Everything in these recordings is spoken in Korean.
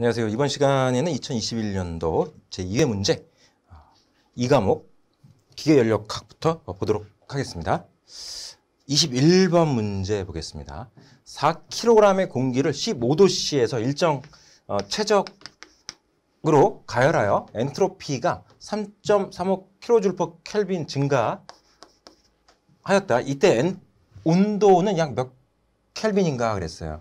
안녕하세요. 이번 시간에는 2021년도 제2회 문제 어, 이과목 기계연력학부터 보도록 하겠습니다. 21번 문제 보겠습니다. 4kg의 공기를 15도씨에서 일정 어, 최적으로 가열하여 엔트로피가 3.35kJkelvin 증가하였다. 이때 온도는 약 몇 켈빈인가 그랬어요.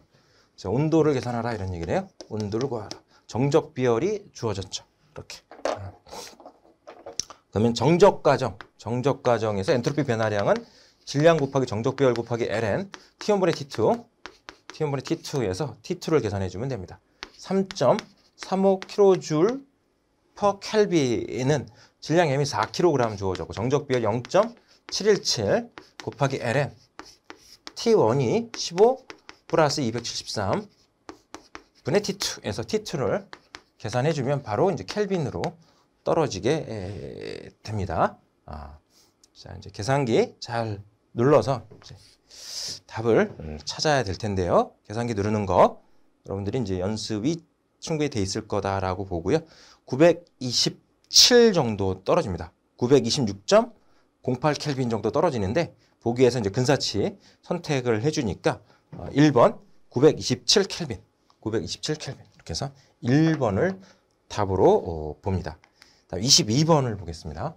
그 온도를 계산하라 이런 얘기를 해요. 온도를 구하라. 정적 비열이 주어졌죠. 이렇게. 아. 그러면 정적 과정, 정적 과정에서 엔트로피 변화량은 질량 곱하기 정적 비열 곱하기 ln T1분의 T2, T1분의 T2에서 T2를 계산해 주면 됩니다. 3.35kJ 퍼 켈빈은 질량 M이 4kg 주어졌고 정적 비열 0.717 곱하기 ln T1이 15 플러스 273 분의 T2에서 T2를 계산해 주면 바로 이제 켈빈으로 떨어지게 됩니다. 아, 자 이제 계산기 잘 눌러서 이제 답을 음, 찾아야 될 텐데요. 계산기 누르는 거 여러분들이 이제 연습이 충분히 돼 있을 거다라고 보고요. 927 정도 떨어집니다. 926.08 켈빈 정도 떨어지는데 보기에서 이제 근사치 선택을 해주니까 1번 어, 927 켈빈, 927 켈빈 이렇게 해서 1번을 답으로 어, 봅니다. 다음 22번을 보겠습니다.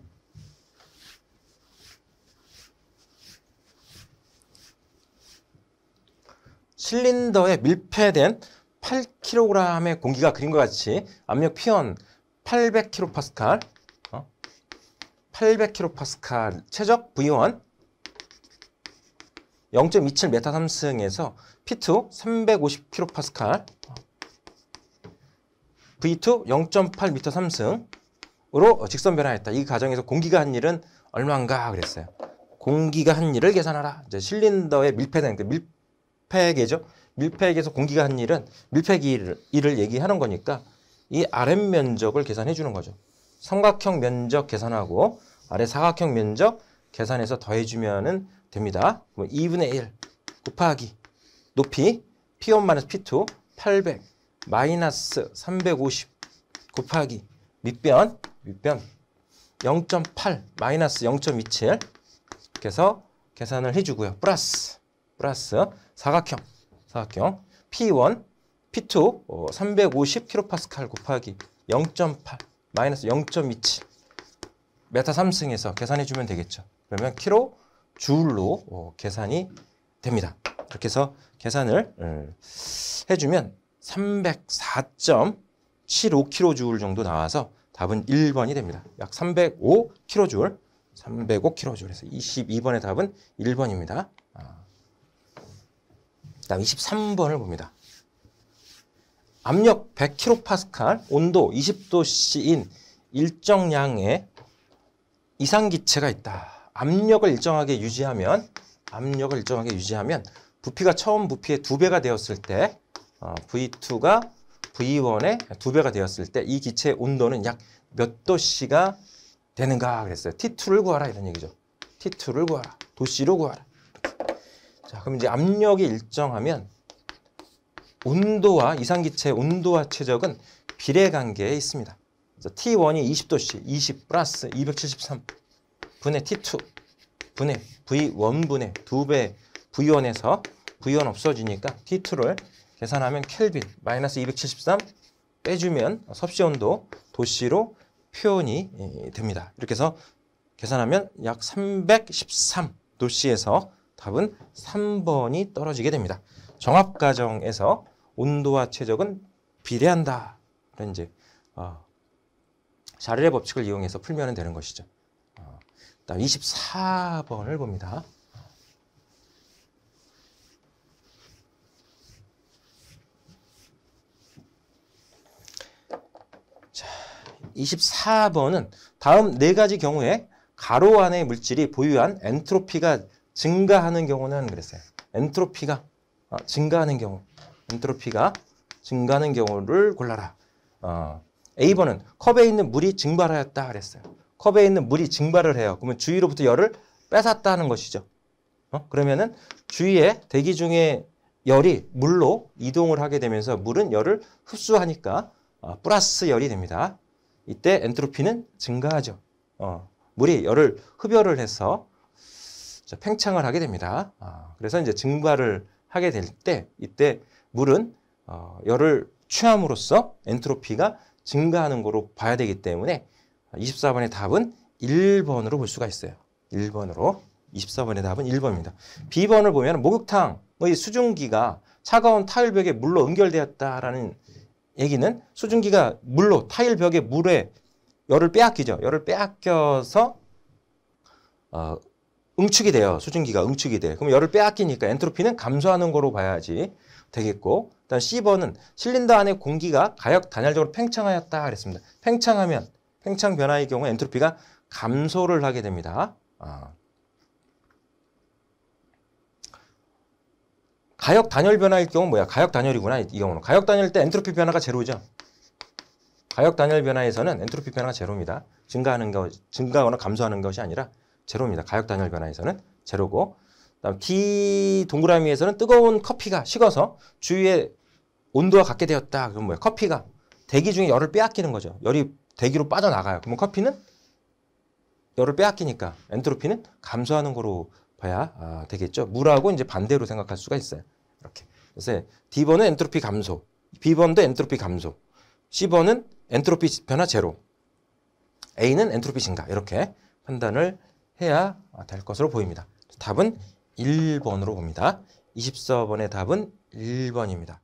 '실린더에 밀폐된 8kg의 공기가 그림과 같이 압력 피온 800kPa, 800kPa 최적 부위원 0.27 메타 삼승에서 P2 350kPa, V2 0.8 m 터 삼승으로 직선 변화했다. 이 과정에서 공기가 한 일은 얼마인가 그랬어요. 공기가 한 일을 계산하라. 이제 실린더의 밀폐된 그 밀폐계죠. 밀폐계에서 공기가 한 일은 밀폐기를 일을 얘기하는 거니까 이 RM 면적을 계산해 주는 거죠. 삼각형 면적 계산하고 아래 사각형 면적 계산해서 더해 주면은 됩니다. 그럼 2분의 1 곱하기 높이 P1 마이너스 P2 800 마이너스 350 곱하기 밑변 밑변 0.8 마이너스 0.27 그래서 계산을 해주고요. 플러스 플러스 사각형 사각형 P1 P2 어, 350kPa 곱하기 0.8 마이너스 0.27 메타 3승에서 계산해 주면 되겠죠. 그러면 키로 주울로 어, 계산이 됩니다. 그렇게 해서 계산을 음, 해주면 304.75kJ 정도 나와서 답은 1번이 됩니다. 약 305kJ, 305kJ. 그서 22번의 답은 1번입니다. 아. 다음 23번을 봅니다. 압력 100kPa, 온도 20도씨인 일정량의 이상기체가 있다. 압력을 일정하게 유지하면 압력을 일정하게 유지하면 부피가 처음 부피의 두배가 되었을 때 V2가 어, V1의 두배가 되었을 때 이 기체의 온도는 약 몇 도씨가 되는가 그랬어요. T2를 구하라 이런 얘기죠. T2를 구하라. 도씨로 구하라. 자, 그럼 이제 압력이 일정하면 온도와 이상기체의 온도와 최적은 비례관계에 있습니다. 그래서 T1이 20도씨, 20 플러스 273 분의 T2 분의 V1분의 2배 V1에서 V1 없어지니까 T2를 계산하면 켈빈 마이너스 273 빼주면 섭씨 온도 도씨로 표현이 예, 됩니다. 이렇게 해서 계산하면 약 313 도씨에서 답은 3번이 떨어지게 됩니다. 정합 과정에서 온도와 최적은 비례한다. 이제 어, 자료의 법칙을 이용해서 풀면 되는 것이죠. 24번을 봅니다. 자, 24번은 다음 네 가지 경우에 가로 안의 물질이 보유한 엔트로피가 증가하는 경우는 그랬어요. 엔트로피가 어, 증가하는 경우, 엔트로피가 증가하는 경우를 골라라. 어, A번은 컵에 있는 물이 증발하였다 그랬어요. 컵에 있는 물이 증발을 해요. 그러면 주위로부터 열을 뺏었다 하는 것이죠. 어? 그러면은 주위에 대기 중에 열이 물로 이동을 하게 되면서 물은 열을 흡수하니까 어, 플러스 열이 됩니다. 이때 엔트로피는 증가하죠. 어, 물이 열을 흡열을 해서 팽창을 하게 됩니다. 어, 그래서 이제 증발을 하게 될 때 이때 물은 어, 열을 취함으로써 엔트로피가 증가하는 거로 봐야 되기 때문에 24번의 답은 1번으로 볼 수가 있어요. 1번으로. 24번의 답은 1번입니다. B번을 보면 목욕탕의 뭐 수증기가 차가운 타일 벽에 물로 응결되었다라는 얘기는 수증기가 물로 타일 벽에 물에 열을 빼앗기죠. 열을 빼앗겨서 어, 응축이 돼요. 수증기가 응축이 돼. 그럼 열을 빼앗기니까 엔트로피는 감소하는 거로 봐야지 되겠고 일단 C번은 실린더 안에 공기가 가역 단열적으로 팽창하였다 그랬습니다. 팽창하면 팽창 변화의 경우 엔트로피가 감소를 하게 됩니다. 아. 가역 단열 변화일 경우 뭐야? 가역 단열이구나 이 경우는. 가역 단열 때 엔트로피 변화가 제로죠. 가역 단열 변화에서는 엔트로피 변화가 제로입니다. 증가하는 거 증가하거나 감소하는 것이 아니라 제로입니다. 가역 단열 변화에서는 제로고. 그다음 D 동그라미에서는 뜨거운 커피가 식어서 주위에 온도와 같게 되었다. 그럼 뭐야? 커피가 대기 중에 열을 빼앗기는 거죠. 열이 대기로 빠져나가요. 그러면 커피는 열을 빼앗기니까 엔트로피는 감소하는 거로 봐야 아, 되겠죠. 물하고 이제 반대로 생각할 수가 있어요. 이렇게. 그래서 D번은 엔트로피 감소, B번도 엔트로피 감소, C번은 엔트로피 변화 제로, A는 엔트로피 증가 이렇게 판단을 해야 될 것으로 보입니다. 답은 1번으로 봅니다. 24번의 답은 1번입니다.